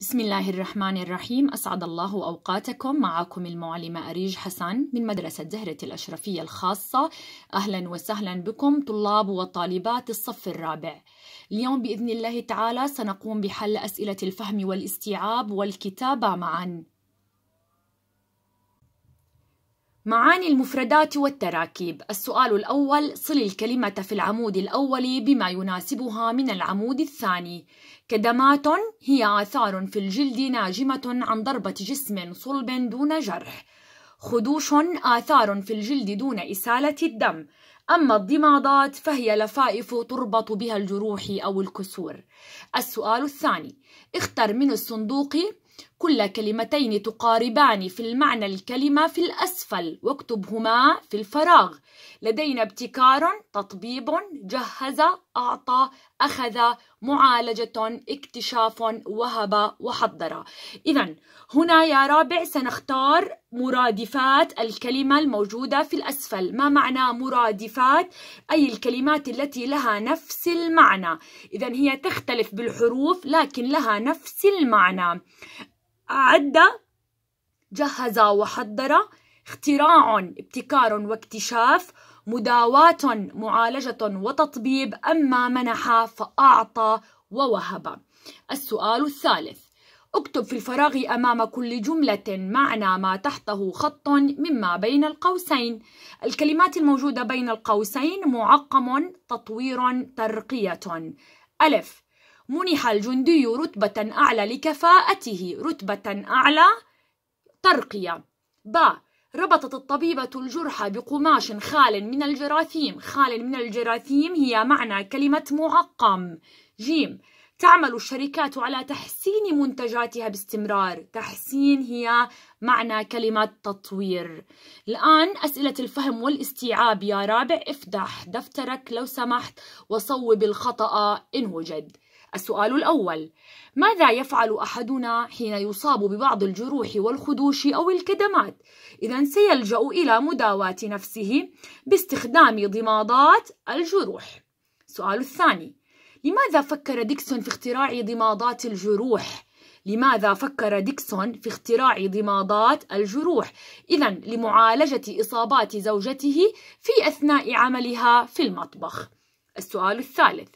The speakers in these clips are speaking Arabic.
بسم الله الرحمن الرحيم أسعد الله أوقاتكم معكم المعلمة أريج حسن من مدرسة زهرة الأشرفية الخاصة أهلا وسهلا بكم طلاب وطالبات الصف الرابع اليوم بإذن الله تعالى سنقوم بحل أسئلة الفهم والاستيعاب والكتابة معاً معاني المفردات والتراكيب السؤال الأول صل الكلمة في العمود الأول بما يناسبها من العمود الثاني كدمات هي آثار في الجلد ناجمة عن ضربة جسم صلب دون جرح خدوش آثار في الجلد دون إسالة الدم أما الضمادات فهي لفائف تربط بها الجروح أو الكسور السؤال الثاني اختر من الصندوق كل كلمتين تقاربان في المعنى الكلمة في الأسفل واكتبهما في الفراغ لدينا ابتكار تطبيب جهز أعطى أخذ معالجة اكتشاف وهب وحضر إذا هنا يا رابع سنختار مرادفات الكلمة الموجودة في الأسفل ما معنى مرادفات؟ أي الكلمات التي لها نفس المعنى إذا هي تختلف بالحروف لكن لها نفس المعنى عدة جهز وحضر اختراع ابتكار واكتشاف مداواة معالجة وتطبيب أما منح فأعطى ووهب السؤال الثالث اكتب في الفراغ أمام كل جملة معنى ما تحته خط مما بين القوسين الكلمات الموجودة بين القوسين معقم تطوير ترقية ألف منح الجندي رتبة أعلى لكفاءته رتبة أعلى ترقية ب ربطت الطبيبة الجرح بقماش خال من الجراثيم خال من الجراثيم هي معنى كلمة معقم جيم تعمل الشركات على تحسين منتجاتها باستمرار تحسين هي معنى كلمة تطوير الآن أسئلة الفهم والاستيعاب يا رابع افتح دفترك لو سمحت وصوب الخطأ إن وجد السؤال الأول ماذا يفعل أحدنا حين يصاب ببعض الجروح والخدوش أو الكدمات؟ إذا سيلجأ إلى مداواة نفسه باستخدام ضمادات الجروح. السؤال الثاني لماذا فكر ديكسون في اختراع ضمادات الجروح؟ لماذا فكر ديكسون في اختراع ضمادات الجروح؟ إذا لمعالجة إصابات زوجته في أثناء عملها في المطبخ. السؤال الثالث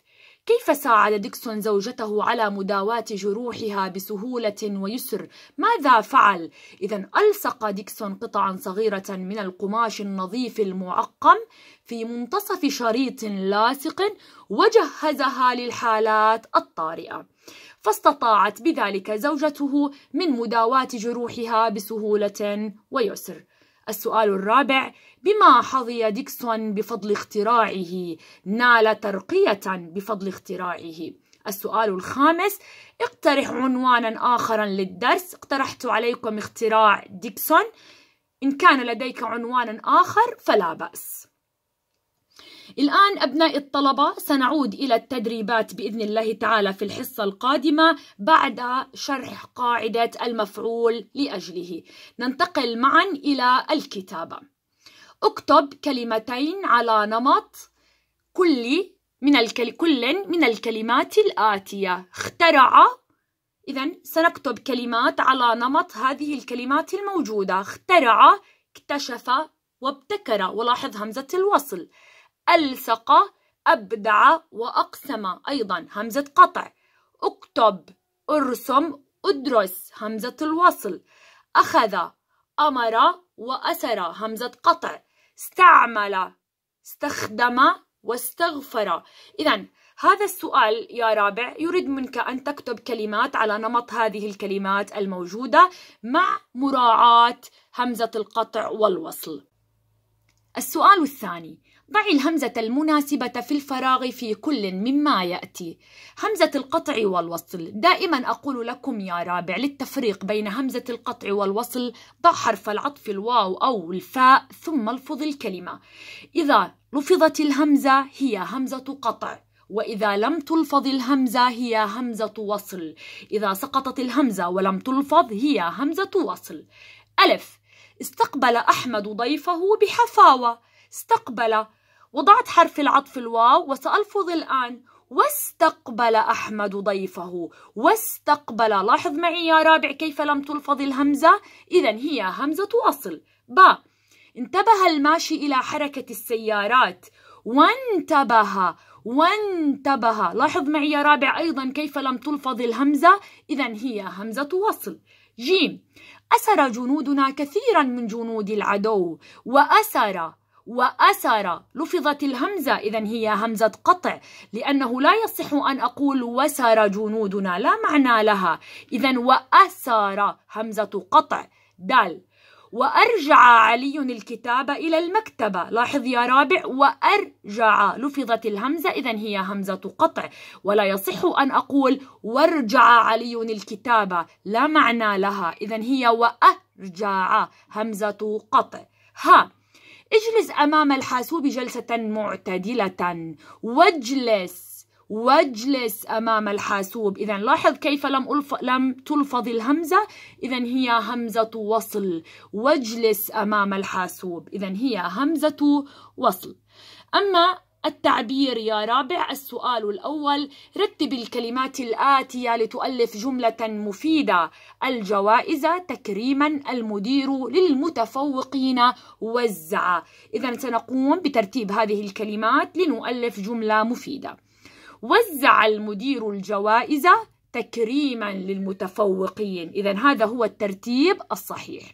كيف ساعد ديكسون زوجته على مداواة جروحها بسهولة ويسر؟ ماذا فعل؟ إذا ألصق ديكسون قطعا صغيرة من القماش النظيف المعقم في منتصف شريط لاصق وجهزها للحالات الطارئة فاستطاعت بذلك زوجته من مداواة جروحها بسهولة ويسر السؤال الرابع بما حظي ديكسون بفضل اختراعه نال ترقية بفضل اختراعه السؤال الخامس اقترح عنوانا آخرا للدرس اقترحت عليكم اختراع ديكسون إن كان لديك عنوان آخر فلا بأس الآن أبناء الطلبة سنعود إلى التدريبات بإذن الله تعالى في الحصة القادمة بعد شرح قاعدة المفعول لأجله ننتقل معا إلى الكتابة اكتب كلمتين على نمط كل من الكل... كل من الكلمات الآتية اخترع إذا سنكتب كلمات على نمط هذه الكلمات الموجودة اخترع اكتشف وابتكر ولاحظ همزة الوصل ألصق أبدع وأقسم أيضا همزة قطع اكتب ارسم ادرس همزة الوصل أخذ أمر وأسر همزة قطع استعمل استخدم واستغفر إذا هذا السؤال يا رابع يريد منك أن تكتب كلمات على نمط هذه الكلمات الموجودة مع مراعاة همزة القطع والوصل السؤال الثاني ضعي الهمزة المناسبة في الفراغ في كل مما يأتي همزة القطع والوصل دائما أقول لكم يا رابع للتفريق بين همزة القطع والوصل ضع حرف العطف الواو أو الفاء ثم الفظ الكلمة إذا لفظت الهمزة هي همزة قطع وإذا لم تلفظ الهمزة هي همزة وصل إذا سقطت الهمزة ولم تلفظ هي همزة وصل ألف استقبل أحمد ضيفه بحفاوة استقبل وضعت حرف العطف الواو وسألفظ الآن واستقبل أحمد ضيفه واستقبل لاحظ معي يا رابع كيف لم تلفظ الهمزة إذا هي همزة وصل با انتبه الماشي إلى حركة السيارات وانتبه وانتبه لاحظ معي يا رابع أيضا كيف لم تلفظ الهمزة إذا هي همزة وصل جيم أسر جنودنا كثيرا من جنود العدو وأسر وأسر لفظت الهمزة إذا هي همزة قطع لأنه لا يصح أن أقول وسر جنودنا لا معنى لها إذا وأسر همزة قطع دال وأرجع علي الكتاب إلى المكتبة لاحظ يا رابع وأرجع لفظت الهمزة إذا هي همزة قطع ولا يصح أن أقول وارجع علي الكتاب لا معنى لها إذا هي وأرجع همزة قطع ها اجلس أمام الحاسوب جلسة معتدلة واجلس واجلس أمام الحاسوب إذا لاحظ كيف لم, ألف... لم تلفظ الهمزة إذا هي همزة وصل واجلس أمام الحاسوب إذا هي همزة وصل أما التعبير يا رابع السؤال الأول رتب الكلمات الآتية لتؤلف جملة مفيدة الجوائز تكريما المدير للمتفوقين وزع إذا سنقوم بترتيب هذه الكلمات لنؤلف جملة مفيدة وزع المدير الجوائز تكريما للمتفوقين إذا هذا هو الترتيب الصحيح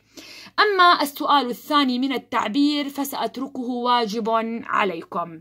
أما السؤال الثاني من التعبير فسأتركه واجب عليكم